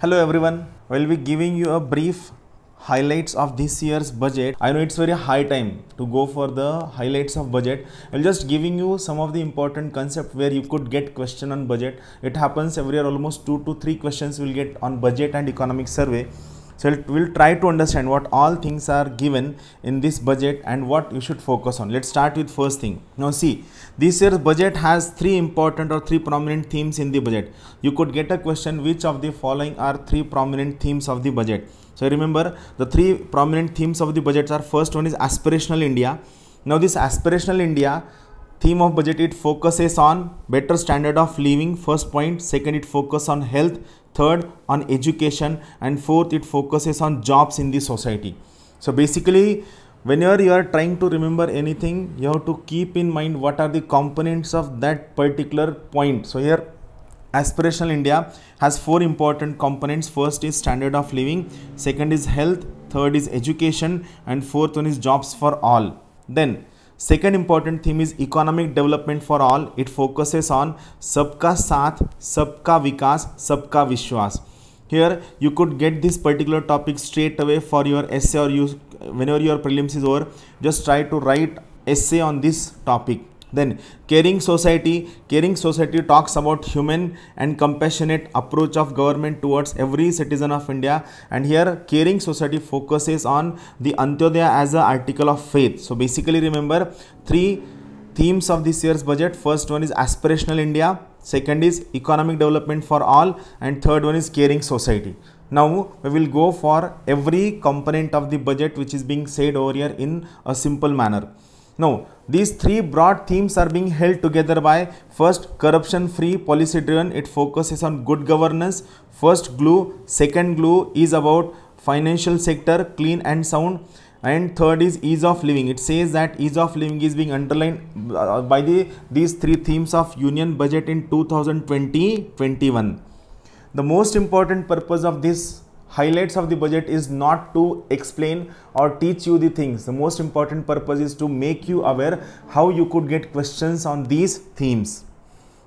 Hello everyone, I will be giving you a brief highlights of this year's budget. I know it's very high time to go for the highlights of budget. I'm just giving you some of the important concept where you could get question on budget. It happens every year almost two to three questions will get on budget and economic survey. So we'll, we'll try to understand what all things are given in this budget and what you should focus on. Let's start with first thing. Now see, this year's budget has three important or three prominent themes in the budget. You could get a question which of the following are three prominent themes of the budget. So remember the three prominent themes of the budget are first one is aspirational India. Now this aspirational India theme of budget it focuses on better standard of living first point second it focus on health third on education and fourth it focuses on jobs in the society so basically whenever you are trying to remember anything you have to keep in mind what are the components of that particular point so here aspirational india has four important components first is standard of living second is health third is education and fourth one is jobs for all then Second important theme is economic development for all. It focuses on Sabka Saath, Sabka Vikas, Sabka Vishwas. Here you could get this particular topic straight away for your essay or you whenever your prelims is over, just try to write essay on this topic. Then caring society, caring society talks about human and compassionate approach of government towards every citizen of India. And here caring society focuses on the Antyodaya as an article of faith. So basically remember three themes of this year's budget. First one is aspirational India. Second is economic development for all. And third one is caring society. Now we will go for every component of the budget which is being said over here in a simple manner. Now, these three broad themes are being held together by first corruption free policy driven it focuses on good governance first glue second glue is about financial sector clean and sound and third is ease of living it says that ease of living is being underlined uh, by the these three themes of union budget in 2020 21 the most important purpose of this highlights of the budget is not to explain or teach you the things the most important purpose is to make you aware how you could get questions on these themes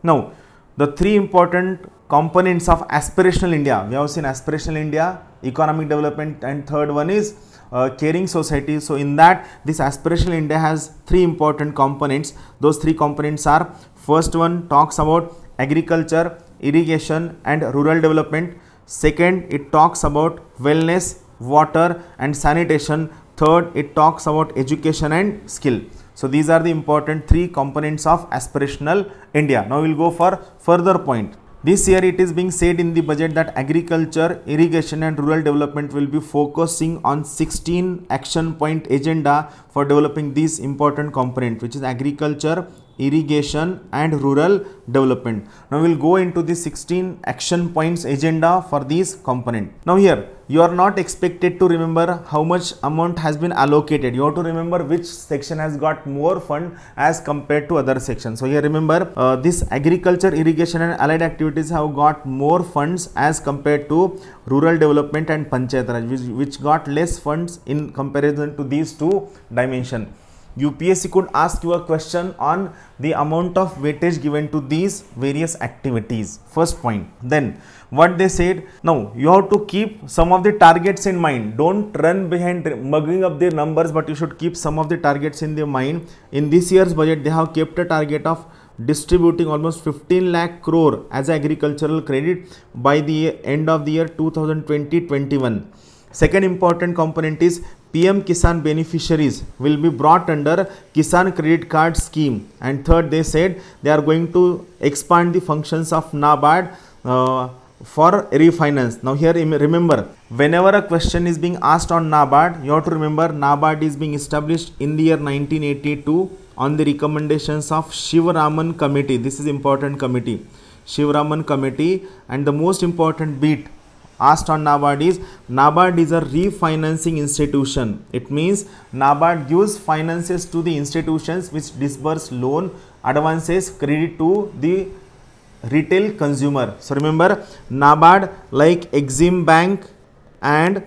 now the three important components of aspirational india we have seen aspirational india economic development and third one is uh, caring society so in that this aspirational india has three important components those three components are first one talks about agriculture irrigation and rural development Second, it talks about wellness, water and sanitation. Third, it talks about education and skill. So these are the important three components of aspirational India. Now we'll go for further point. This year it is being said in the budget that agriculture, irrigation and rural development will be focusing on 16 action point agenda for developing these important component which is agriculture, irrigation and rural development. Now we'll go into the 16 action points agenda for these component. Now here you are not expected to remember how much amount has been allocated. You have to remember which section has got more fund as compared to other sections. So here remember uh, this agriculture, irrigation and allied activities have got more funds as compared to rural development and panchayat Raj which, which got less funds in comparison to these two dimension. UPSC could ask you a question on the amount of weightage given to these various activities. First point. Then what they said, now you have to keep some of the targets in mind. Don't run behind mugging up the numbers, but you should keep some of the targets in the mind. In this year's budget, they have kept a target of distributing almost 15 lakh crore as agricultural credit by the end of the year 2020-21 Second important component is PM Kisan beneficiaries will be brought under Kisan credit card scheme and third they said they are going to expand the functions of NABARD uh, for refinance. Now here remember whenever a question is being asked on NABARD you have to remember NABARD is being established in the year 1982 on the recommendations of Raman committee. This is important committee. Raman committee and the most important bit asked on NABARD is NABARD is a refinancing institution. It means NABARD gives finances to the institutions which disburse loan advances credit to the retail consumer. So remember NABARD like Exim Bank and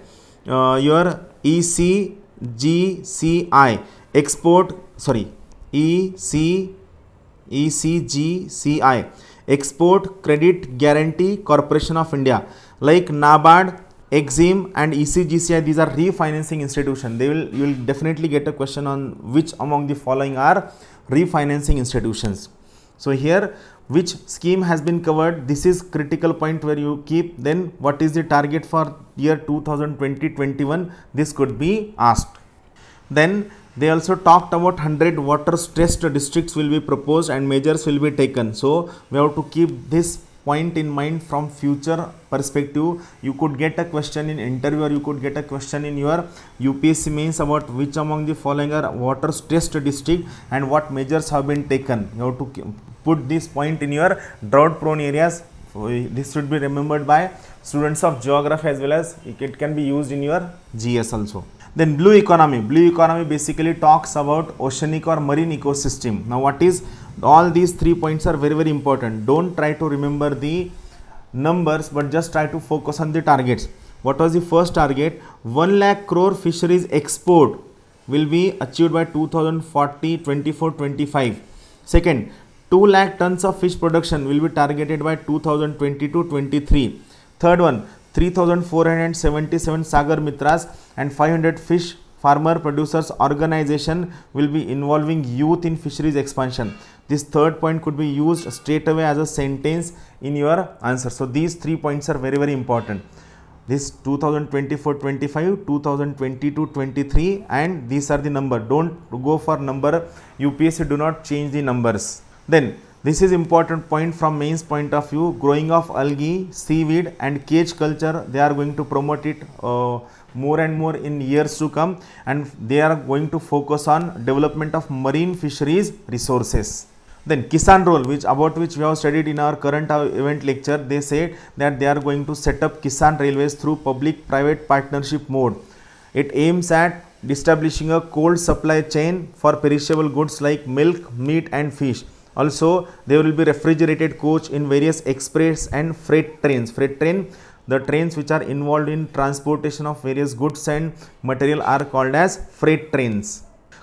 uh, your ECGCI export sorry E C E C G C I. Export Credit Guarantee Corporation of India like NABARD, Exim and ECGCI these are refinancing institution they will you will definitely get a question on which among the following are refinancing institutions so here which scheme has been covered this is critical point where you keep then what is the target for year 2020-21 this could be asked then they also talked about 100 water stressed districts will be proposed and measures will be taken so we have to keep this point in mind from future perspective you could get a question in interview or you could get a question in your UPSC means about which among the following are water stressed district and what measures have been taken you have to put this point in your drought prone areas this should be remembered by students of geography as well as it can be used in your GS also then blue economy. Blue economy basically talks about oceanic or marine ecosystem. Now what is all these three points are very very important. Don't try to remember the numbers but just try to focus on the targets. What was the first target? 1 lakh crore fisheries export will be achieved by 2040 24 25. Second, 2 lakh tons of fish production will be targeted by 2022 23. Third one, 3477 Sagar Mitras and 500 fish farmer producers organization will be involving youth in fisheries expansion. This third point could be used straight away as a sentence in your answer. So, these three points are very very important. This 2024-25, 2022-23 and these are the number. Don't go for number. UPSC do not change the numbers. Then this is important point from mains point of view, growing of algae, seaweed and cage culture, they are going to promote it uh, more and more in years to come and they are going to focus on development of marine fisheries resources. Then Kisan role which about which we have studied in our current uh, event lecture, they said that they are going to set up Kisan railways through public-private partnership mode. It aims at establishing a cold supply chain for perishable goods like milk, meat and fish also, there will be refrigerated coach in various express and freight trains. Freight train, the trains which are involved in transportation of various goods and material are called as freight trains.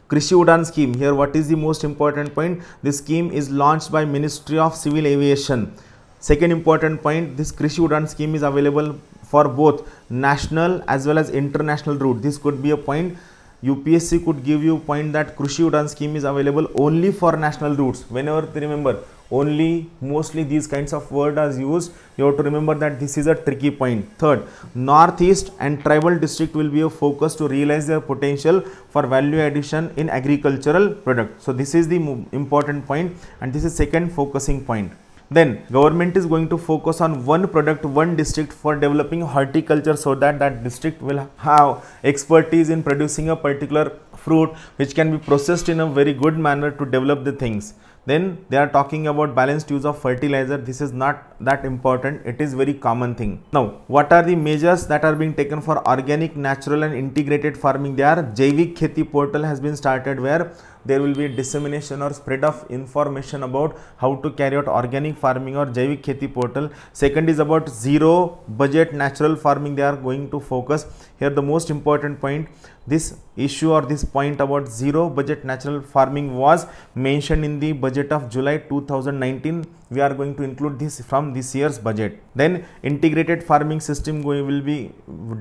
Krishi Udan scheme, here what is the most important point? This scheme is launched by Ministry of Civil Aviation. Second important point, this Krishi Udan scheme is available for both national as well as international route. This could be a point UPSC could give you point that Krushi Udan scheme is available only for national routes. Whenever they remember, only mostly these kinds of word are used. You have to remember that this is a tricky point. Third, Northeast and tribal district will be a focus to realize their potential for value addition in agricultural product. So this is the important point and this is second focusing point then government is going to focus on one product one district for developing horticulture so that that district will have expertise in producing a particular fruit which can be processed in a very good manner to develop the things then they are talking about balanced use of fertilizer this is not that important it is very common thing now what are the measures that are being taken for organic natural and integrated farming they are jaivic kheti portal has been started where there will be dissemination or spread of information about how to carry out organic farming or Jaivic Kheti portal. Second is about zero budget natural farming they are going to focus. Here the most important point this issue or this point about zero budget natural farming was mentioned in the budget of July 2019. We are going to include this from this year's budget. Then integrated farming system will be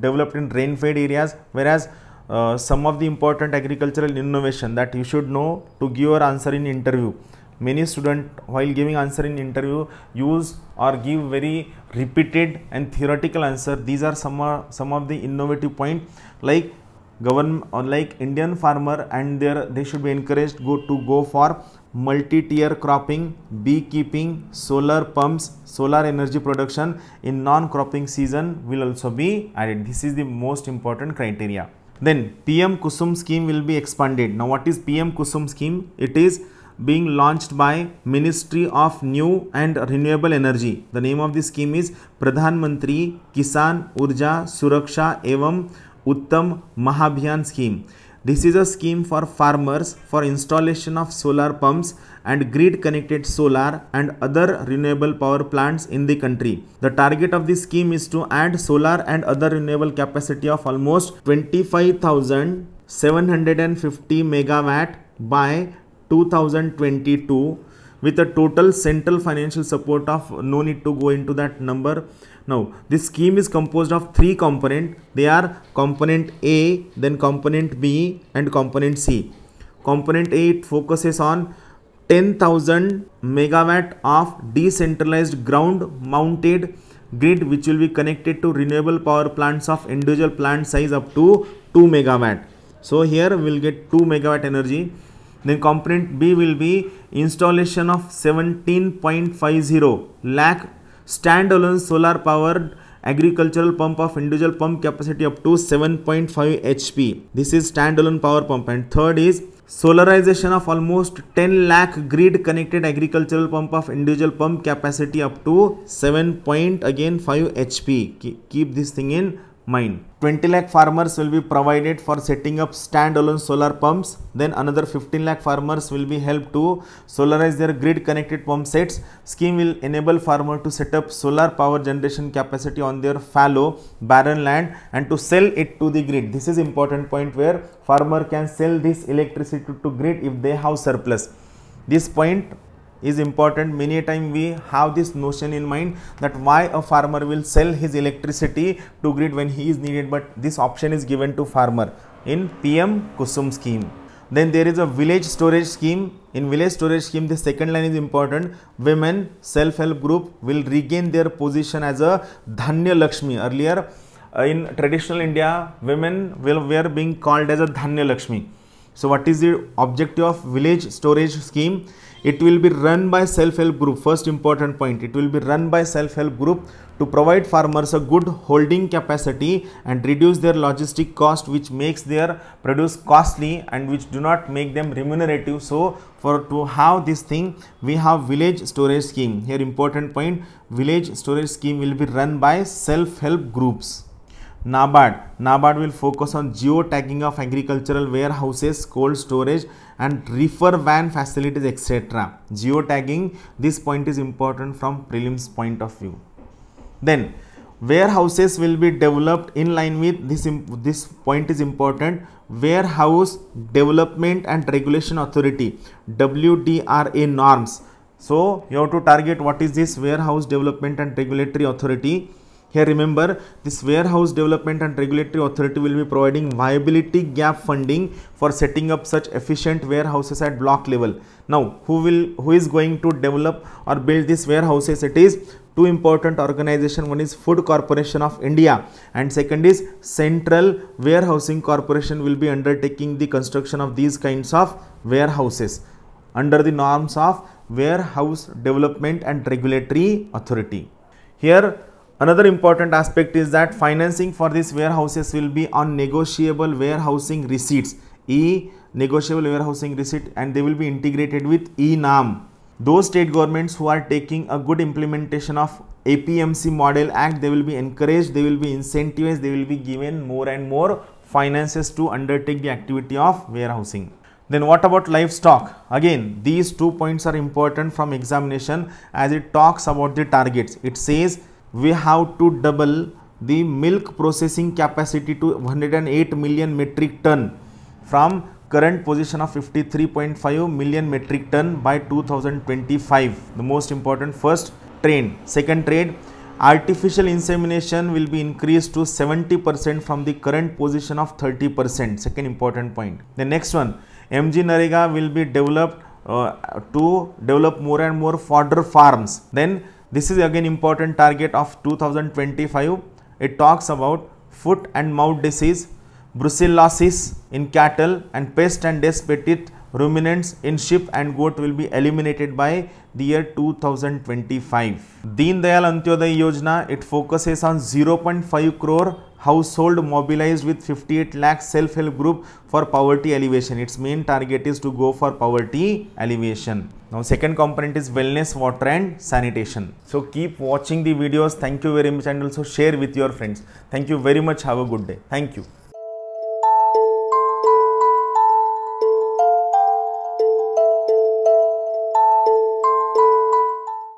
developed in rain fed areas whereas uh, some of the important agricultural innovation that you should know to give your answer in interview. Many student while giving answer in interview use or give very repeated and theoretical answer. These are some, uh, some of the innovative point like government or like Indian farmer and their they should be encouraged go to go for multi-tier cropping, beekeeping, solar pumps, solar energy production in non-cropping season will also be added. This is the most important criteria. Then PM Kusum scheme will be expanded. Now what is PM Kusum scheme? It is being launched by Ministry of New and Renewable Energy. The name of the scheme is Pradhan Mantri Kisan Urja Suraksha Evam Uttam mahabhiyan Scheme. This is a scheme for farmers for installation of solar pumps and grid connected solar and other renewable power plants in the country. The target of this scheme is to add solar and other renewable capacity of almost 25,750 megawatt by 2022 with a total central financial support of no need to go into that number now this scheme is composed of three component. They are component A, then component B and component C. Component A focuses on 10,000 megawatt of decentralized ground mounted grid which will be connected to renewable power plants of individual plant size up to 2 megawatt. So here we will get 2 megawatt energy. Then component B will be installation of 17.50 lakh standalone solar powered agricultural pump of individual pump capacity up to 7.5 HP. This is standalone power pump. And third is solarization of almost 10 lakh grid connected agricultural pump of individual pump capacity up to 7. again 5 HP. Keep this thing in mine. 20 lakh farmers will be provided for setting up standalone solar pumps. Then another 15 lakh farmers will be helped to solarize their grid connected pump sets. Scheme will enable farmer to set up solar power generation capacity on their fallow barren land and to sell it to the grid. This is important point where farmer can sell this electricity to grid if they have surplus. This point is important many a time we have this notion in mind that why a farmer will sell his electricity to grid when he is needed but this option is given to farmer in pm kusum scheme then there is a village storage scheme in village storage scheme the second line is important women self help group will regain their position as a dhanya lakshmi earlier uh, in traditional india women will were being called as a dhanya lakshmi so what is the objective of village storage scheme it will be run by self-help group first important point it will be run by self-help group to provide farmers a good holding capacity and reduce their logistic cost which makes their produce costly and which do not make them remunerative so for to have this thing we have village storage scheme here important point village storage scheme will be run by self-help groups NABARD. Nabad will focus on geo tagging of agricultural warehouses, cold storage and refer van facilities etc. Geotagging, this point is important from prelims point of view. Then warehouses will be developed in line with this, this point is important warehouse development and regulation authority WDRA norms. So you have to target what is this warehouse development and regulatory authority here remember this warehouse development and regulatory authority will be providing viability gap funding for setting up such efficient warehouses at block level. Now who will who is going to develop or build these warehouses? It is two important organization one is food corporation of india and second is central warehousing corporation will be undertaking the construction of these kinds of warehouses under the norms of warehouse development and regulatory authority here Another important aspect is that financing for these warehouses will be on negotiable warehousing receipts, E negotiable warehousing receipt and they will be integrated with ENAM. Those state governments who are taking a good implementation of APMC model act, they will be encouraged, they will be incentivized, they will be given more and more finances to undertake the activity of warehousing. Then what about livestock? Again, these two points are important from examination as it talks about the targets. It says we have to double the milk processing capacity to 108 million metric ton from current position of 53.5 million metric ton by 2025 the most important first train. second train, artificial insemination will be increased to 70% from the current position of 30% second important point the next one mg narega will be developed uh, to develop more and more fodder farms then this is again important target of 2025. It talks about foot and mouth disease, brucellosis in cattle and pest and despetit ruminants in sheep and goat will be eliminated by the year 2025. Deen Dayal Antyodaya Yojana, it focuses on 0.5 crore household mobilized with 58 lakh self-help group for poverty alleviation. Its main target is to go for poverty alleviation. Now second component is wellness, water and sanitation. So keep watching the videos. Thank you very much and also share with your friends. Thank you very much. Have a good day. Thank you.